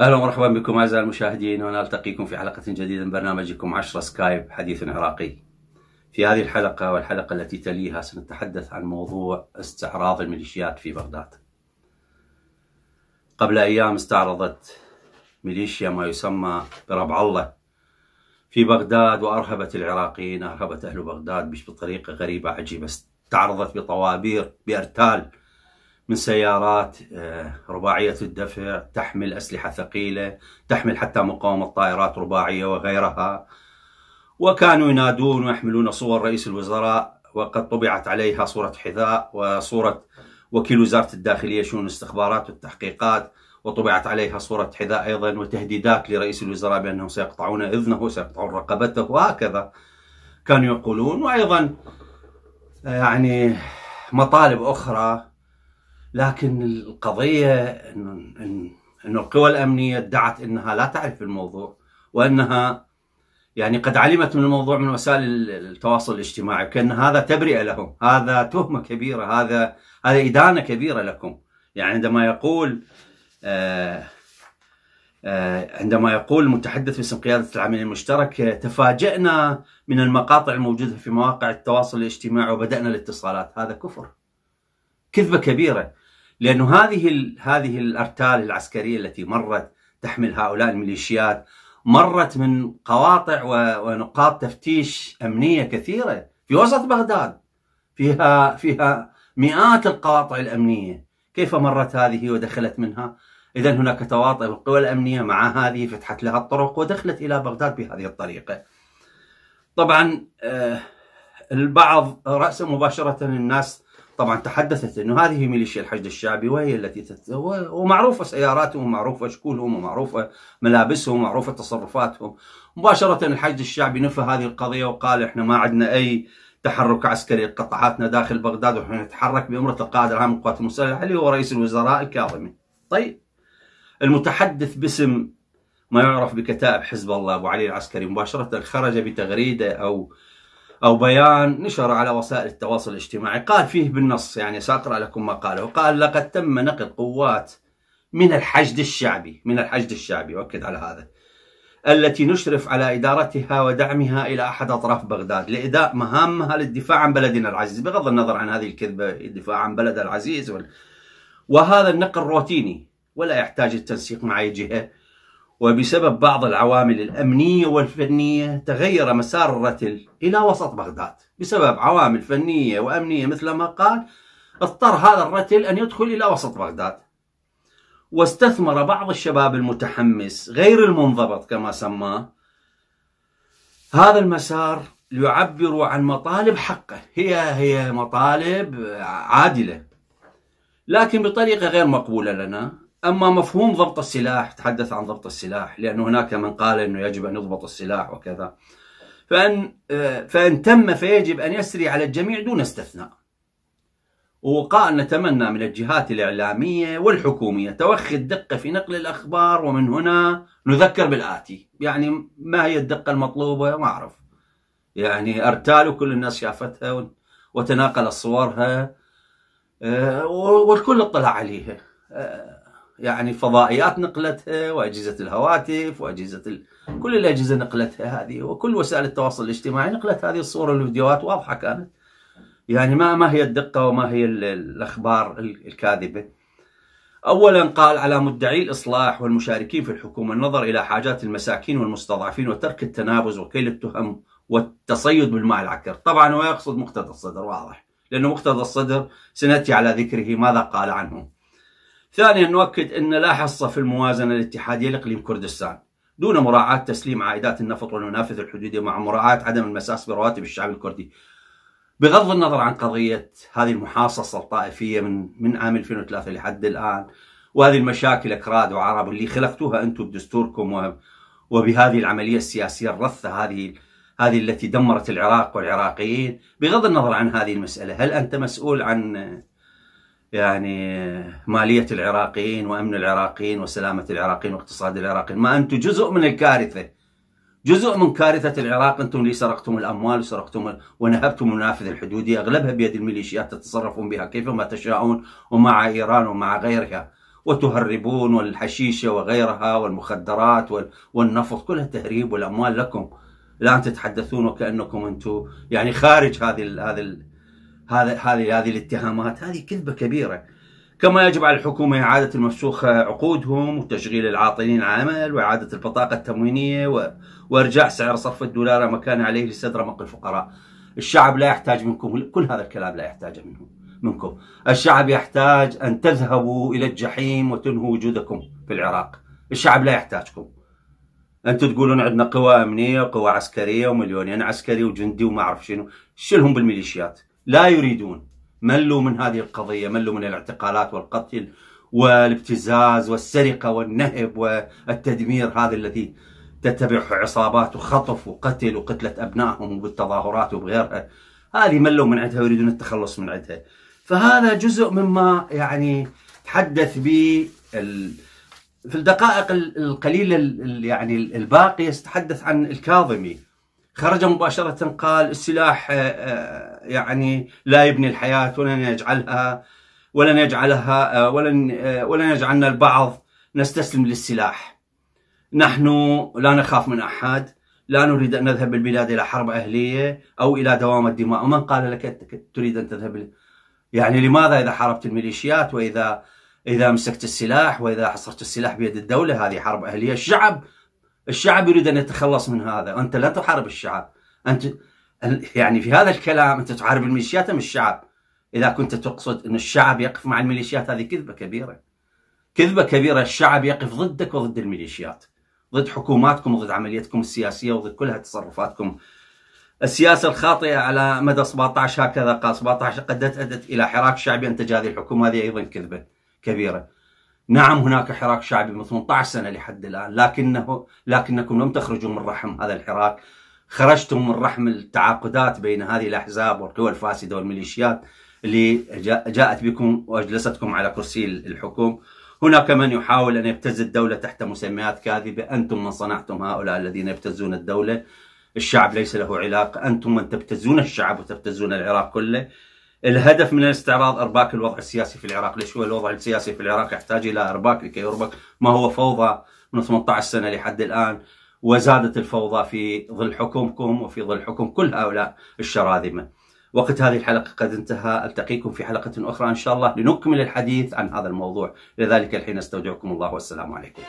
اهلا ومرحبا بكم اعزائي المشاهدين ونلتقيكم في حلقه جديده من برنامجكم 10 سكايب حديث عراقي. في هذه الحلقه والحلقه التي تليها سنتحدث عن موضوع استعراض الميليشيات في بغداد. قبل أيام استعرضت ميليشيا ما يسمى بربع الله في بغداد وأرهبت العراقيين أرهبت أهل بغداد بطريقة غريبة عجيبة استعرضت بطوابير بأرتال من سيارات آه، رباعية الدفع تحمل أسلحة ثقيلة تحمل حتى مقاومة طائرات رباعية وغيرها وكانوا ينادون ويحملون صور رئيس الوزراء وقد طبعت عليها صورة حذاء وصورة وكيل وزارة الداخلية شؤون الاستخبارات والتحقيقات وطبعت عليها صورة حذاء أيضا وتهديدات لرئيس الوزراء بأنهم سيقطعون إذنه وسيقطعون رقبته وهكذا كانوا يقولون وأيضا يعني مطالب أخرى لكن القضية أن القوى الأمنية ادعت أنها لا تعرف الموضوع وأنها يعني قد علمت من الموضوع من وسائل التواصل الاجتماعي كان هذا تبرئه لهم هذا تهمه كبيره هذا هذا ادانه كبيره لكم يعني عندما يقول آه آه عندما يقول المتحدث باسم قياده العمل المشترك تفاجئنا من المقاطع الموجوده في مواقع التواصل الاجتماعي وبدانا الاتصالات هذا كفر كذبه كبيره لانه هذه هذه الارتال العسكريه التي مرت تحمل هؤلاء الميليشيات مرت من قواطع ونقاط تفتيش امنيه كثيره في وسط بغداد فيها فيها مئات القواطع الامنيه كيف مرت هذه ودخلت منها اذا هناك تواطئ بالقوى الامنيه مع هذه فتحت لها الطرق ودخلت الى بغداد بهذه الطريقه طبعا آه، البعض راسا مباشره الناس طبعا تحدثت انه هذه ميليشيا الحشد الشعبي وهي التي تت... ومعروفه سياراتهم ومعروفه اشكالهم ومعروفه ملابسهم ومعروفه تصرفاتهم مباشره الحشد الشعبي نفى هذه القضيه وقال احنا ما عندنا اي تحرك عسكري قطعاتنا داخل بغداد ونحن نتحرك بامره القائد العام للقوات المسلحه اللي هو رئيس الوزراء الكاظمي. طيب المتحدث باسم ما يعرف بكتائب حزب الله ابو علي العسكري مباشره خرج بتغريده او أو بيان نشر على وسائل التواصل الاجتماعي قال فيه بالنص يعني سأقرأ لكم ما قاله قال لقد تم نقل قوات من الحشد الشعبي من الحشد الشعبي أؤكد على هذا التي نشرف على إدارتها ودعمها إلى أحد أطراف بغداد لإداء مهامها للدفاع عن بلدنا العزيز بغض النظر عن هذه الكذبة الدفاع عن بلد العزيز وهذا النقل روتيني ولا يحتاج التنسيق مع أي جهة وبسبب بعض العوامل الأمنية والفنية تغير مسار الرتل إلى وسط بغداد بسبب عوامل فنية وأمنية مثل ما قال اضطر هذا الرتل أن يدخل إلى وسط بغداد واستثمر بعض الشباب المتحمس غير المنضبط كما سماه هذا المسار ليعبر عن مطالب حقه هي هي مطالب عادلة لكن بطريقة غير مقبولة لنا أما مفهوم ضبط السلاح تحدث عن ضبط السلاح لأن هناك من قال أنه يجب أن يضبط السلاح وكذا فإن, فإن تم فيجب أن يسري على الجميع دون استثناء وقال نتمنى من الجهات الإعلامية والحكومية توخي الدقة في نقل الأخبار ومن هنا نذكر بالآتي يعني ما هي الدقة المطلوبة ما أعرف يعني أرتال وكل الناس شافتها وتناقل صورها آه، والكل اطلع عليها آه، يعني فضائيات نقلتها واجهزه الهواتف واجهزه ال... كل الاجهزه نقلتها هذه وكل وسائل التواصل الاجتماعي نقلت هذه الصور والفيديوهات واضحه كانت يعني ما ما هي الدقه وما هي الاخبار الكاذبه اولا قال على مدعي الاصلاح والمشاركين في الحكومه النظر الى حاجات المساكين والمستضعفين وترك التنابز وكيل التهم والتصيد بالماء العكر طبعا هو يقصد مقتدى الصدر واضح لانه مقتدى الصدر سناتي على ذكره ماذا قال عنه ثانيا نؤكد أن لا حصة في الموازنة الاتحادية لإقليم كردستان دون مراعاة تسليم عائدات النفط والمنافذ الحدودية مع مراعاة عدم المساس برواتب الشعب الكردي بغض النظر عن قضية هذه المحاصصة الطائفية من من عام 2003 لحد الآن وهذه المشاكل أكراد وعرب اللي خلقتوها أنتم بدستوركم وبهذه العملية السياسية الرثة هذه هذه التي دمرت العراق والعراقيين بغض النظر عن هذه المسألة هل أنت مسؤول عن يعني مالية العراقيين وأمن العراقيين وسلامة العراقيين واقتصاد العراقيين ما أنتم جزء من الكارثة جزء من كارثة العراق أنتم اللي سرقتم الأموال وسرقتم ونهبتم المنافذ الحدودية أغلبها بيد الميليشيات تتصرفون بها كيفما تشاءون ومع إيران ومع غيرها وتهربون والحشيشة وغيرها والمخدرات والنفط كلها تهريب والأموال لكم الآن تتحدثون وكأنكم أنتم يعني خارج هذه هذه هذا هذه هذه الاتهامات هذه كذبه كبيره كما يجب على الحكومة إعادة المفسوخ عقودهم وتشغيل العاطلين عمل وإعادة البطاقة التموينية وإرجاع سعر صرف الدولار مكان عليه لسد رمق الفقراء الشعب لا يحتاج منكم كل هذا الكلام لا يحتاجه منهم منكم الشعب يحتاج أن تذهبوا إلى الجحيم وتنهوا وجودكم في العراق الشعب لا يحتاجكم أنتم تقولون عندنا قوى أمنية وقوى عسكرية ومليونين عسكري وجندي وما أعرف شنو شلهم بالميليشيات لا يريدون ملوا من هذه القضية ملوا من الاعتقالات والقتل والابتزاز والسرقة والنهب والتدمير هذا الذي تتبعه عصابات وخطف وقتل وقتلة أبنائهم وبالتظاهرات وبغيرها هذه ملوا من عندها ويريدون التخلص من عندها فهذا جزء مما يعني تحدث به في الدقائق القليلة يعني الباقية يتحدث عن الكاظمي خرج مباشرة قال السلاح آه، آه، يعني لا يبني الحياة ولن يجعلها ولن يجعلها آه، ولن ولن يجعلنا البعض نستسلم للسلاح. نحن لا نخاف من أحد، لا نريد أن نذهب بالبلاد إلى حرب أهلية أو إلى دوام الدماء، ومن قال لك تريد أن تذهب يعني لماذا إذا حاربت الميليشيات وإذا إذا مسكت السلاح وإذا حصرت السلاح بيد الدولة هذه حرب أهلية، الشعب الشعب يريد أن يتخلص من هذا أنت لا تحارب الشعب أنت يعني في هذا الكلام أنت تحارب الميليشيات أم الشعب إذا كنت تقصد أن الشعب يقف مع الميليشيات هذه كذبة كبيرة كذبة كبيرة الشعب يقف ضدك وضد الميليشيات ضد حكوماتكم وضد عمليتكم السياسية وضد كل تصرفاتكم السياسة الخاطئة على مدى 17 هكذا قال 17 قد أدت إلى حراك شعبي أنتج هذه الحكومة هذه أيضا كذبة كبيرة نعم هناك حراك شعبي من 18 سنة لحد الآن لكنه لكنكم لم تخرجوا من رحم هذا الحراك خرجتم من رحم التعاقدات بين هذه الأحزاب والقوى الفاسدة والميليشيات اللي جاءت بكم وأجلستكم على كرسي الحكم هناك من يحاول أن يبتز الدولة تحت مسميات كاذبة أنتم من صنعتم هؤلاء الذين يبتزون الدولة الشعب ليس له علاقة أنتم من تبتزون الشعب وتبتزون العراق كله الهدف من الاستعراض ارباك الوضع السياسي في العراق، ليش هو الوضع السياسي في العراق يحتاج الى ارباك لكي يربك، ما هو فوضى من 18 سنه لحد الان وزادت الفوضى في ظل حكمكم وفي ظل حكم كل هؤلاء الشراذمه. وقت هذه الحلقه قد انتهى، التقيكم في حلقه اخرى ان شاء الله لنكمل الحديث عن هذا الموضوع، لذلك الحين استودعكم الله والسلام عليكم.